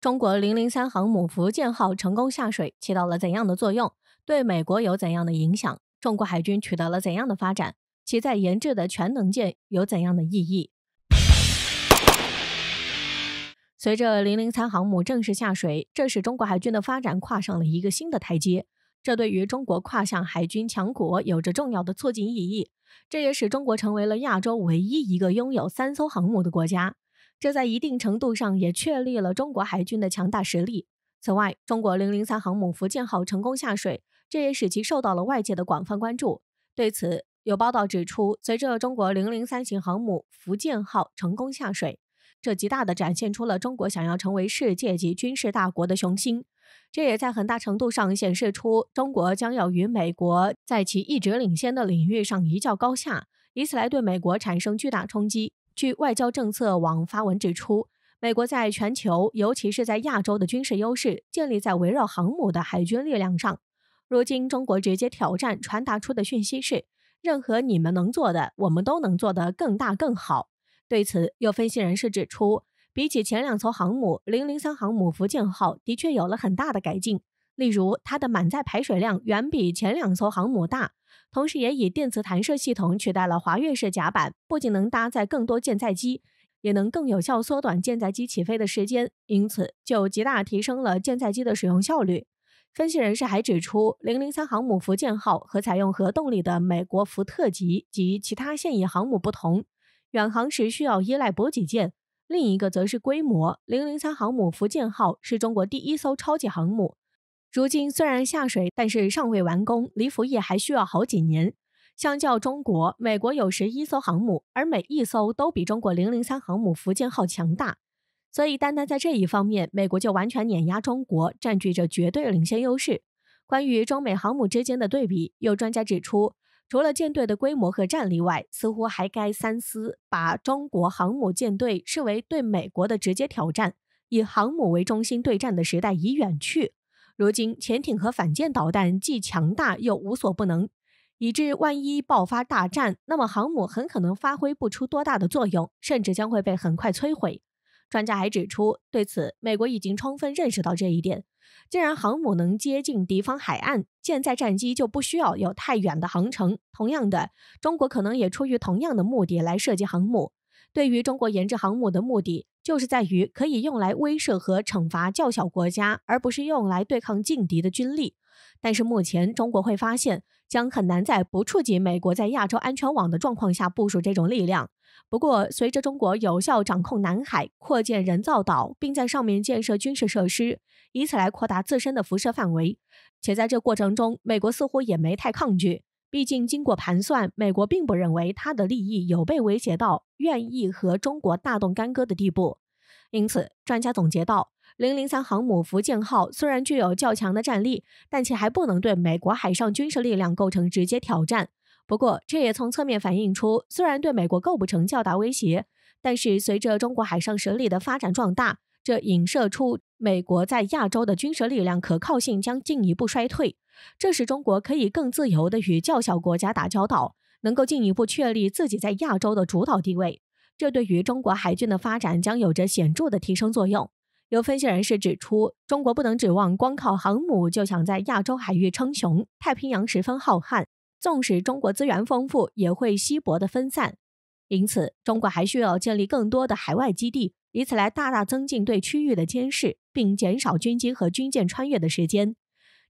中国零零三航母福建号成功下水，起到了怎样的作用？对美国有怎样的影响？中国海军取得了怎样的发展？其在研制的全能舰有怎样的意义？随着零零三航母正式下水，这使中国海军的发展跨上了一个新的台阶。这对于中国跨向海军强国有着重要的促进意义。这也使中国成为了亚洲唯一一个拥有三艘航母的国家。这在一定程度上也确立了中国海军的强大实力。此外，中国零零三航母福建号成功下水，这也使其受到了外界的广泛关注。对此，有报道指出，随着中国零零三型航母福建号成功下水，这极大的展现出了中国想要成为世界级军事大国的雄心。这也在很大程度上显示出中国将要与美国在其一直领先的领域上一较高下，以此来对美国产生巨大冲击。据外交政策网发文指出，美国在全球，尤其是在亚洲的军事优势建立在围绕航母的海军力量上。如今，中国直接挑战传达出的讯息是：任何你们能做的，我们都能做得更大、更好。对此，有分析人士指出，比起前两艘航母，零零三航母福建号的确有了很大的改进，例如它的满载排水量远比前两艘航母大。同时，也以电磁弹射系统取代了滑跃式甲板，不仅能搭载更多舰载机，也能更有效缩短舰载机起飞的时间，因此就极大提升了舰载机的使用效率。分析人士还指出，零零三航母福建号和采用核动力的美国福特级及其他现役航母不同，远航时需要依赖补给舰。另一个则是规模，零零三航母福建号是中国第一艘超级航母。如今虽然下水，但是尚未完工，离服役还需要好几年。相较中国，美国有十一艘航母，而每一艘都比中国零零三航母福建号强大。所以，单单在这一方面，美国就完全碾压中国，占据着绝对领先优势。关于中美航母之间的对比，有专家指出，除了舰队的规模和战力外，似乎还该三思，把中国航母舰队视为对美国的直接挑战。以航母为中心对战的时代已远去。如今，潜艇和反舰导弹既强大又无所不能，以致万一爆发大战，那么航母很可能发挥不出多大的作用，甚至将会被很快摧毁。专家还指出，对此，美国已经充分认识到这一点。既然航母能接近敌方海岸，舰载战机就不需要有太远的航程。同样的，中国可能也出于同样的目的来设计航母。对于中国研制航母的目的，就是在于可以用来威慑和惩罚较小国家，而不是用来对抗劲敌的军力。但是目前中国会发现，将很难在不触及美国在亚洲安全网的状况下部署这种力量。不过，随着中国有效掌控南海、扩建人造岛，并在上面建设军事设施，以此来扩大自身的辐射范围，且在这过程中，美国似乎也没太抗拒。毕竟，经过盘算，美国并不认为它的利益有被威胁到，愿意和中国大动干戈的地步。因此，专家总结道：零零三航母福建号虽然具有较强的战力，但其还不能对美国海上军事力量构成直接挑战。不过，这也从侧面反映出，虽然对美国构不成较大威胁，但是随着中国海上实力的发展壮大。这影射出美国在亚洲的军事力量可靠性将进一步衰退，这使中国可以更自由地与较小国家打交道，能够进一步确立自己在亚洲的主导地位。这对于中国海军的发展将有着显著的提升作用。有分析人士指出，中国不能指望光靠航母就想在亚洲海域称雄。太平洋十分浩瀚，纵使中国资源丰富，也会稀薄的分散。因此，中国还需要建立更多的海外基地。以此来大大增进对区域的监视，并减少军机和军舰穿越的时间。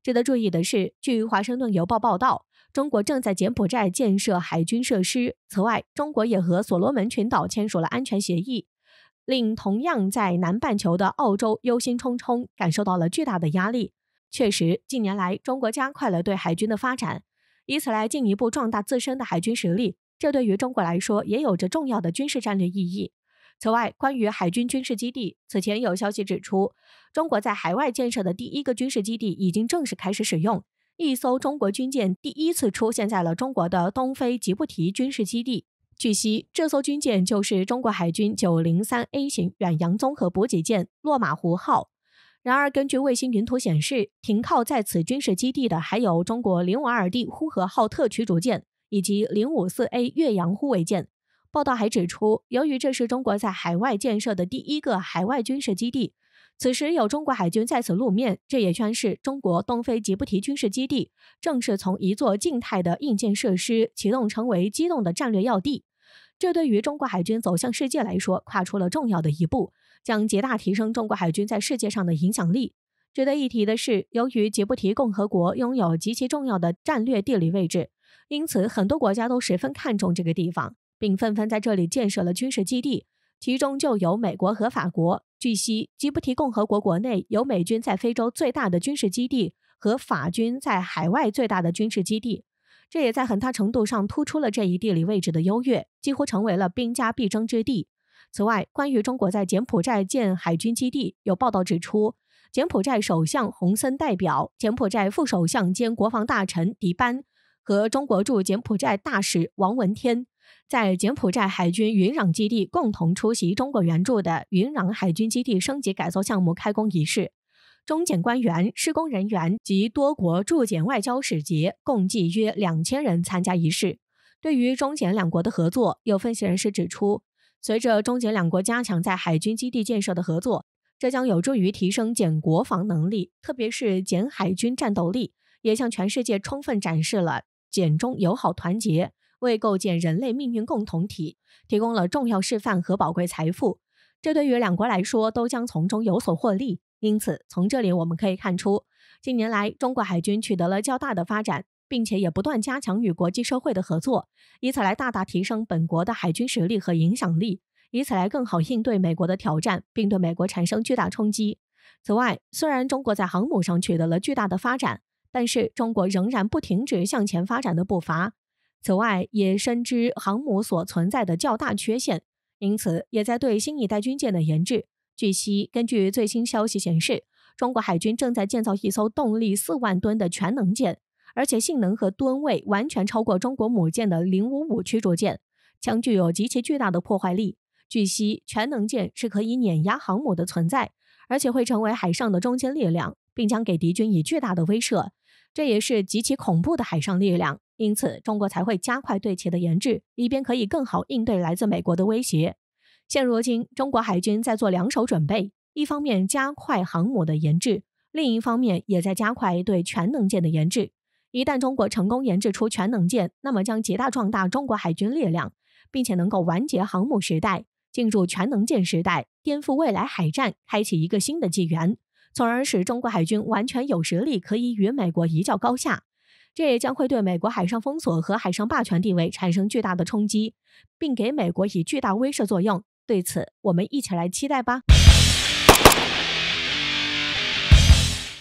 值得注意的是，据《华盛顿邮报》报道，中国正在柬埔寨建设海军设施。此外，中国也和所罗门群岛签署了安全协议，令同样在南半球的澳洲忧心忡忡，感受到了巨大的压力。确实，近年来中国加快了对海军的发展，以此来进一步壮大自身的海军实力。这对于中国来说也有着重要的军事战略意义。此外，关于海军军事基地，此前有消息指出，中国在海外建设的第一个军事基地已经正式开始使用。一艘中国军舰第一次出现在了中国的东非吉布提军事基地。据悉，这艘军舰就是中国海军九零三 A 型远洋综合补给舰“洛马湖号”。然而，根据卫星云图显示，停靠在此军事基地的还有中国零五二 D“ 呼和浩特驱逐舰以及零五四 A“ 岳阳护卫舰”。报道还指出，由于这是中国在海外建设的第一个海外军事基地，此时有中国海军在此露面，这也宣示中国东非吉布提军事基地正式从一座静态的硬件设施启动，成为机动的战略要地。这对于中国海军走向世界来说，跨出了重要的一步，将极大提升中国海军在世界上的影响力。值得一提的是，由于吉布提共和国拥有极其重要的战略地理位置，因此很多国家都十分看重这个地方。并纷纷在这里建设了军事基地，其中就有美国和法国。据悉，吉布提共和国国内有美军在非洲最大的军事基地，和法军在海外最大的军事基地。这也在很大程度上突出了这一地理位置的优越，几乎成为了兵家必争之地。此外，关于中国在柬埔寨建海军基地，有报道指出，柬埔寨首相洪森代表柬埔寨副首相兼国防大臣迪班和中国驻柬埔寨大使王文天。在柬埔寨海军云壤基地，共同出席中国援助的云壤海军基地升级改造项目开工仪式。中柬官员、施工人员及多国驻柬外交使节共计约两千人参加仪式。对于中柬两国的合作，有分析人士指出，随着中柬两国加强在海军基地建设的合作，这将有助于提升柬国防能力，特别是柬海军战斗力，也向全世界充分展示了柬中友好团结。为构建人类命运共同体提供了重要示范和宝贵财富，这对于两国来说都将从中有所获利。因此，从这里我们可以看出，近年来中国海军取得了较大的发展，并且也不断加强与国际社会的合作，以此来大大提升本国的海军实力和影响力，以此来更好应对美国的挑战，并对美国产生巨大冲击。此外，虽然中国在航母上取得了巨大的发展，但是中国仍然不停止向前发展的步伐。此外，也深知航母所存在的较大缺陷，因此也在对新一代军舰的研制。据悉，根据最新消息显示，中国海军正在建造一艘动力四万吨的全能舰，而且性能和吨位完全超过中国母舰的零五五驱逐舰，将具有极其巨大的破坏力。据悉，全能舰是可以碾压航母的存在，而且会成为海上的中坚力量，并将给敌军以巨大的威慑。这也是极其恐怖的海上力量。因此，中国才会加快对其的研制，以便可以更好应对来自美国的威胁。现如今，中国海军在做两手准备：一方面加快航母的研制，另一方面也在加快对全能舰的研制。一旦中国成功研制出全能舰，那么将极大壮大中国海军力量，并且能够完结航母时代，进入全能舰时代，颠覆未来海战，开启一个新的纪元，从而使中国海军完全有实力可以与美国一较高下。这也将会对美国海上封锁和海上霸权地位产生巨大的冲击，并给美国以巨大威慑作用。对此，我们一起来期待吧。